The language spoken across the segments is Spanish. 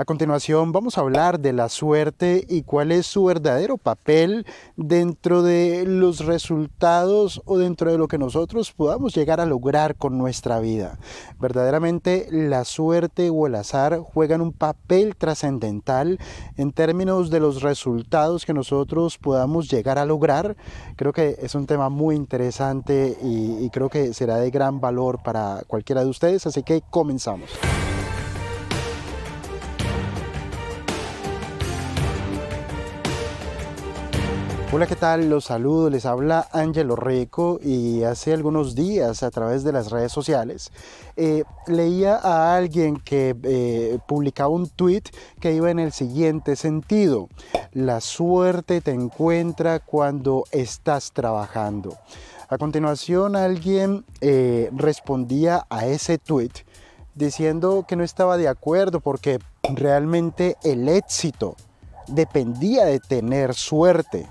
A continuación vamos a hablar de la suerte y cuál es su verdadero papel dentro de los resultados o dentro de lo que nosotros podamos llegar a lograr con nuestra vida. Verdaderamente la suerte o el azar juegan un papel trascendental en términos de los resultados que nosotros podamos llegar a lograr. Creo que es un tema muy interesante y, y creo que será de gran valor para cualquiera de ustedes, así que comenzamos. Hola, ¿qué tal? Los saludo, les habla Ángelo Rico y hace algunos días a través de las redes sociales eh, leía a alguien que eh, publicaba un tweet que iba en el siguiente sentido, la suerte te encuentra cuando estás trabajando. A continuación alguien eh, respondía a ese tweet diciendo que no estaba de acuerdo porque realmente el éxito dependía de tener suerte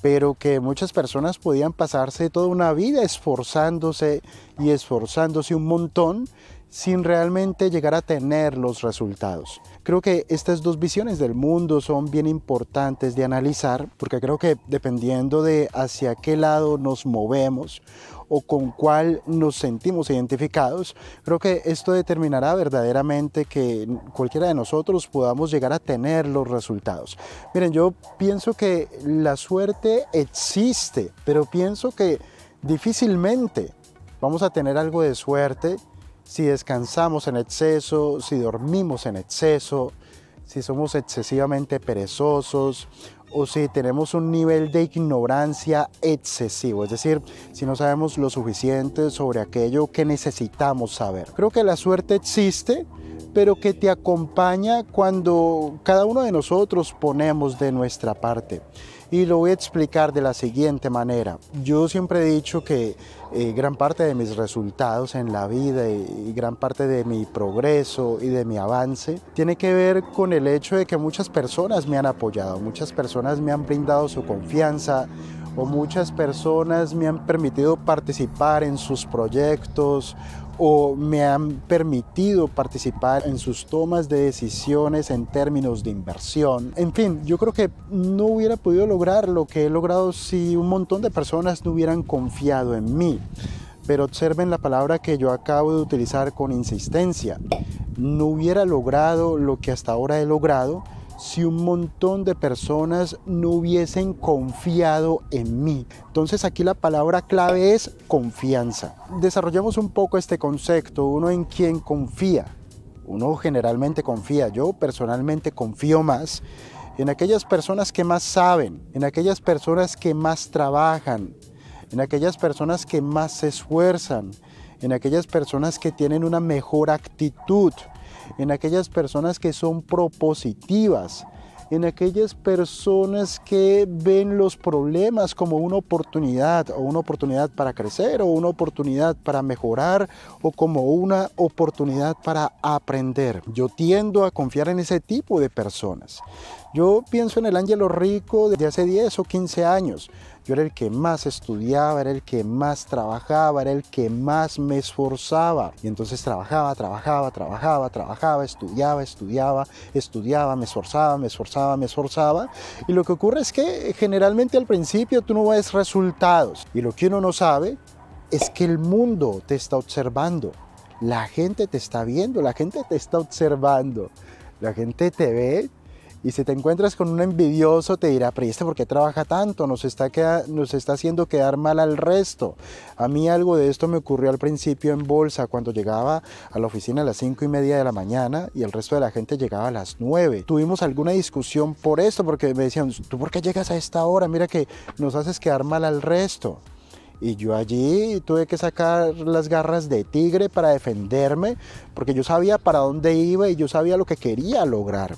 pero que muchas personas podían pasarse toda una vida esforzándose y esforzándose un montón sin realmente llegar a tener los resultados. Creo que estas dos visiones del mundo son bien importantes de analizar porque creo que dependiendo de hacia qué lado nos movemos o con cuál nos sentimos identificados, creo que esto determinará verdaderamente que cualquiera de nosotros podamos llegar a tener los resultados. Miren, yo pienso que la suerte existe, pero pienso que difícilmente vamos a tener algo de suerte si descansamos en exceso, si dormimos en exceso, si somos excesivamente perezosos o si tenemos un nivel de ignorancia excesivo, es decir, si no sabemos lo suficiente sobre aquello que necesitamos saber. Creo que la suerte existe, pero que te acompaña cuando cada uno de nosotros ponemos de nuestra parte y lo voy a explicar de la siguiente manera. Yo siempre he dicho que eh, gran parte de mis resultados en la vida y gran parte de mi progreso y de mi avance tiene que ver con el hecho de que muchas personas me han apoyado, muchas personas me han brindado su confianza, o muchas personas me han permitido participar en sus proyectos o me han permitido participar en sus tomas de decisiones en términos de inversión. En fin, yo creo que no hubiera podido lograr lo que he logrado si un montón de personas no hubieran confiado en mí. Pero observen la palabra que yo acabo de utilizar con insistencia. No hubiera logrado lo que hasta ahora he logrado si un montón de personas no hubiesen confiado en mí. Entonces aquí la palabra clave es confianza. Desarrollamos un poco este concepto, uno en quien confía. Uno generalmente confía, yo personalmente confío más en aquellas personas que más saben, en aquellas personas que más trabajan, en aquellas personas que más se esfuerzan, en aquellas personas que tienen una mejor actitud, en aquellas personas que son propositivas, en aquellas personas que ven los problemas como una oportunidad o una oportunidad para crecer o una oportunidad para mejorar o como una oportunidad para aprender. Yo tiendo a confiar en ese tipo de personas. Yo pienso en el Ángelo Rico de hace 10 o 15 años. Yo era el que más estudiaba, era el que más trabajaba, era el que más me esforzaba. Y entonces trabajaba, trabajaba, trabajaba, trabajaba, estudiaba, estudiaba, estudiaba, me esforzaba, me esforzaba, me esforzaba. Y lo que ocurre es que generalmente al principio tú no ves resultados. Y lo que uno no sabe es que el mundo te está observando. La gente te está viendo, la gente te está observando. La gente te ve, y si te encuentras con un envidioso, te dirá, pero este por qué trabaja tanto? Nos está, nos está haciendo quedar mal al resto. A mí algo de esto me ocurrió al principio en bolsa, cuando llegaba a la oficina a las cinco y media de la mañana y el resto de la gente llegaba a las 9. Tuvimos alguna discusión por esto, porque me decían, ¿tú por qué llegas a esta hora? Mira que nos haces quedar mal al resto. Y yo allí tuve que sacar las garras de tigre para defenderme, porque yo sabía para dónde iba y yo sabía lo que quería lograr.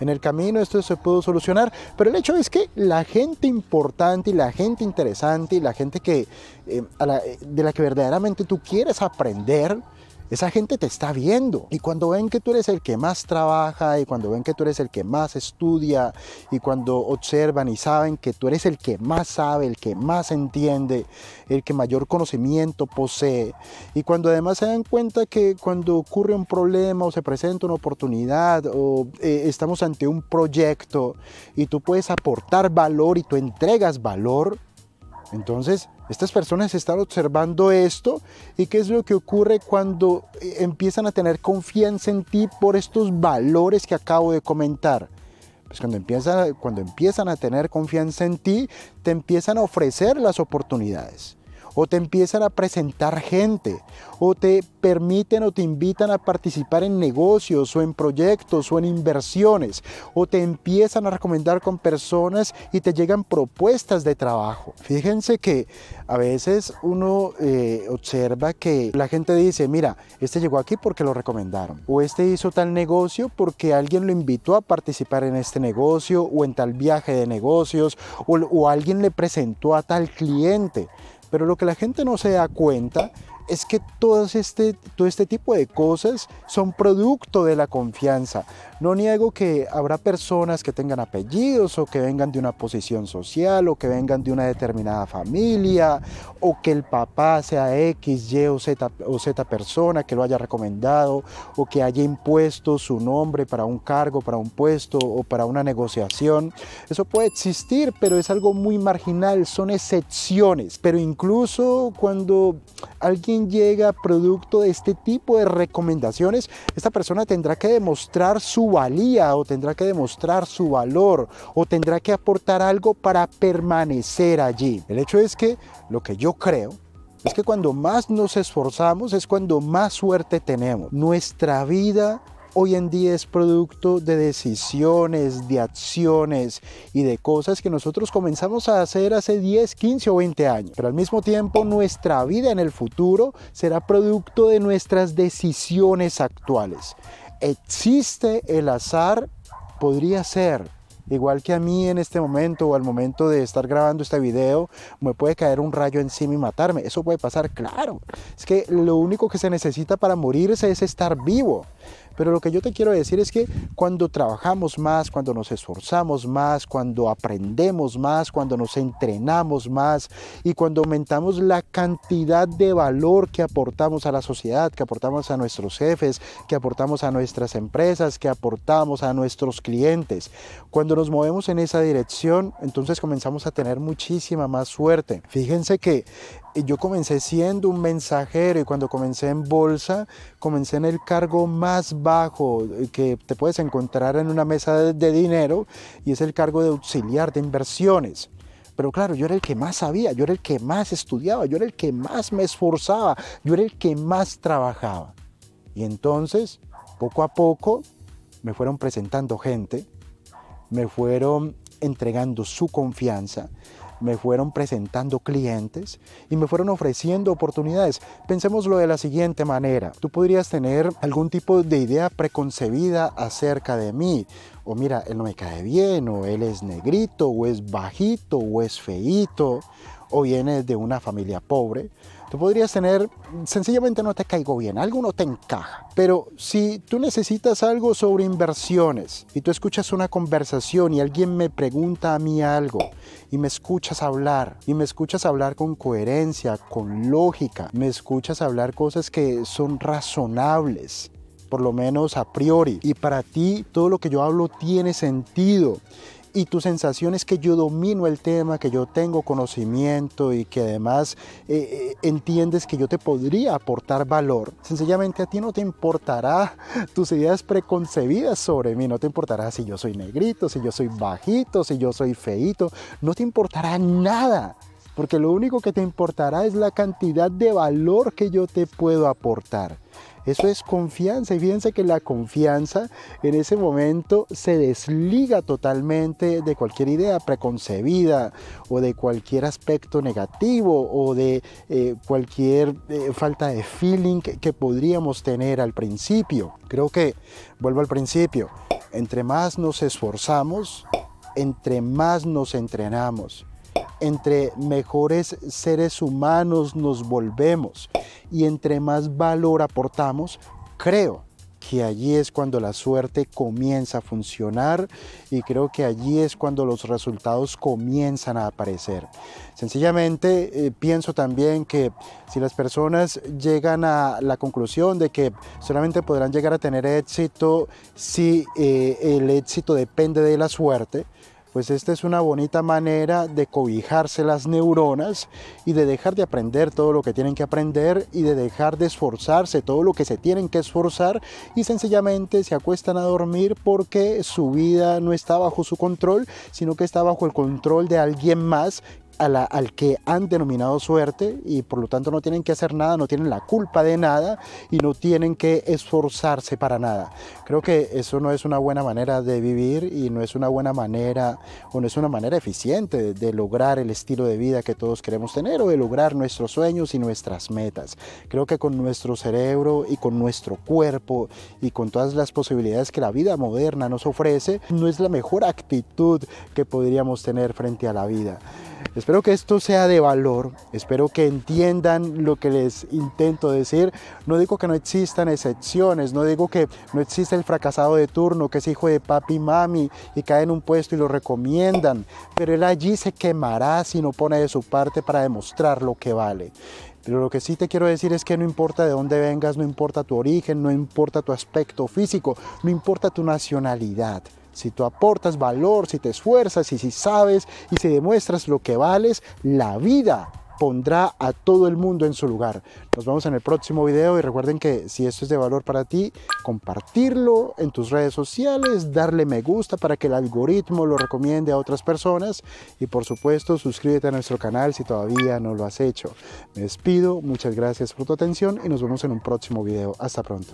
En el camino esto se pudo solucionar, pero el hecho es que la gente importante y la gente interesante y la gente que, eh, eh, de la que verdaderamente tú quieres aprender, esa gente te está viendo. Y cuando ven que tú eres el que más trabaja y cuando ven que tú eres el que más estudia y cuando observan y saben que tú eres el que más sabe, el que más entiende, el que mayor conocimiento posee. Y cuando además se dan cuenta que cuando ocurre un problema o se presenta una oportunidad o eh, estamos ante un proyecto y tú puedes aportar valor y tú entregas valor, entonces estas personas están observando esto y qué es lo que ocurre cuando eh, empiezan a tener confianza en ti por estos valores que acabo de comentar. Pues cuando empiezan, cuando empiezan a tener confianza en ti, te empiezan a ofrecer las oportunidades o te empiezan a presentar gente, o te permiten o te invitan a participar en negocios o en proyectos o en inversiones, o te empiezan a recomendar con personas y te llegan propuestas de trabajo. Fíjense que a veces uno eh, observa que la gente dice, mira, este llegó aquí porque lo recomendaron, o este hizo tal negocio porque alguien lo invitó a participar en este negocio o en tal viaje de negocios, o alguien le presentó a tal cliente. Pero lo que la gente no se da cuenta es que todo este, todo este tipo de cosas son producto de la confianza. No niego que habrá personas que tengan apellidos o que vengan de una posición social o que vengan de una determinada familia o que el papá sea X, Y o Z, o Z persona que lo haya recomendado o que haya impuesto su nombre para un cargo, para un puesto o para una negociación. Eso puede existir, pero es algo muy marginal, son excepciones. Pero incluso cuando alguien llega producto de este tipo de recomendaciones, esta persona tendrá que demostrar su valía o tendrá que demostrar su valor o tendrá que aportar algo para permanecer allí. El hecho es que lo que yo creo es que cuando más nos esforzamos es cuando más suerte tenemos. Nuestra vida hoy en día es producto de decisiones, de acciones y de cosas que nosotros comenzamos a hacer hace 10, 15 o 20 años. Pero al mismo tiempo nuestra vida en el futuro será producto de nuestras decisiones actuales. Existe el azar, podría ser, Igual que a mí en este momento o al momento de estar grabando este video, me puede caer un rayo encima y matarme. Eso puede pasar, claro. Es que lo único que se necesita para morirse es estar vivo. Pero lo que yo te quiero decir es que cuando trabajamos más, cuando nos esforzamos más, cuando aprendemos más, cuando nos entrenamos más y cuando aumentamos la cantidad de valor que aportamos a la sociedad, que aportamos a nuestros jefes, que aportamos a nuestras empresas, que aportamos a nuestros clientes, cuando nos movemos en esa dirección, entonces comenzamos a tener muchísima más suerte. Fíjense que yo comencé siendo un mensajero y cuando comencé en bolsa, comencé en el cargo más bajo eh, que te puedes encontrar en una mesa de, dinero y es el cargo de auxiliar de inversiones. Pero claro, yo era el que más sabía, yo era el que más estudiaba, yo era el que más me esforzaba, yo era el que más trabajaba. Y entonces, poco a poco, me fueron presentando gente, me fueron entregando su confianza, me fueron presentando clientes y me fueron ofreciendo oportunidades. Pensémoslo de la siguiente manera. Tú podrías tener algún tipo de idea preconcebida acerca de mí. O mira, él no me cae bien, o él es negrito, o es bajito, o es feíto, o viene de una familia pobre, Tú podrías tener, sencillamente no te caigo bien, algo no te encaja. Pero si tú necesitas algo sobre inversiones y tú escuchas una conversación y alguien me pregunta a mí algo y me escuchas hablar y me escuchas hablar con coherencia, con lógica, me escuchas hablar cosas que son razonables por lo menos a priori. Y para ti todo lo que yo hablo tiene sentido y tu sensación es que yo domino el tema, que yo tengo conocimiento y que además eh, eh, entiendes que yo te podría aportar valor, sencillamente a ti no te importará tus ideas preconcebidas sobre mí, no te importará si yo soy negrito, si yo soy bajito, si yo soy feito, no te importará nada. Porque lo único que te importará es la cantidad de valor que yo te puedo aportar. Eso es confianza. Y fíjense que la confianza en ese momento se desliga totalmente de cualquier idea preconcebida o de cualquier aspecto negativo o de eh, cualquier eh, falta de feeling que podríamos tener al principio. Creo que, vuelvo al principio, entre más nos esforzamos, entre más nos entrenamos entre mejores seres humanos nos volvemos y entre más valor aportamos, creo que allí es cuando la suerte comienza a funcionar y creo que allí es cuando los resultados comienzan a aparecer. Sencillamente eh, pienso también que si las personas llegan a la conclusión de que solamente podrán llegar a tener éxito si eh, el éxito depende de la suerte, pues esta es una bonita manera de cobijarse las neuronas y de dejar de aprender todo lo que tienen que aprender y de dejar de esforzarse todo lo que se tienen que esforzar y sencillamente se acuestan a dormir porque su vida no está bajo su control, sino que está bajo el control de alguien más al que han denominado suerte y por lo tanto no tienen que hacer nada, no tienen la culpa de nada y no tienen que esforzarse para nada. Creo que eso no es una buena manera de vivir y no es una buena manera o no es una manera eficiente de lograr el estilo de vida que todos queremos tener o de lograr nuestros sueños y nuestras metas. Creo que con nuestro cerebro y con nuestro cuerpo y con todas las posibilidades que la vida moderna nos ofrece, no es la mejor actitud que podríamos tener frente a la vida. Espero que esto sea de valor, espero que entiendan lo que les intento decir. No digo que no existan excepciones, no digo que no existe el fracasado de turno, que es hijo de papi y mami y cae en un puesto y lo recomiendan, pero él allí se quemará si no pone de su parte para demostrar lo que vale. Pero lo que sí te quiero decir es que no importa de dónde vengas, no importa tu origen, no importa tu aspecto físico, no importa tu nacionalidad. Si tú aportas valor, si te esfuerzas y si sabes y si demuestras lo que vales, la vida pondrá a todo el mundo en su lugar. Nos vemos en el próximo video y recuerden que si esto es de valor para ti, compartirlo en tus redes sociales, darle me gusta para que el algoritmo lo recomiende a otras personas y por supuesto suscríbete a nuestro canal si todavía no lo has hecho. Me despido, muchas gracias por tu atención y nos vemos en un próximo video. Hasta pronto.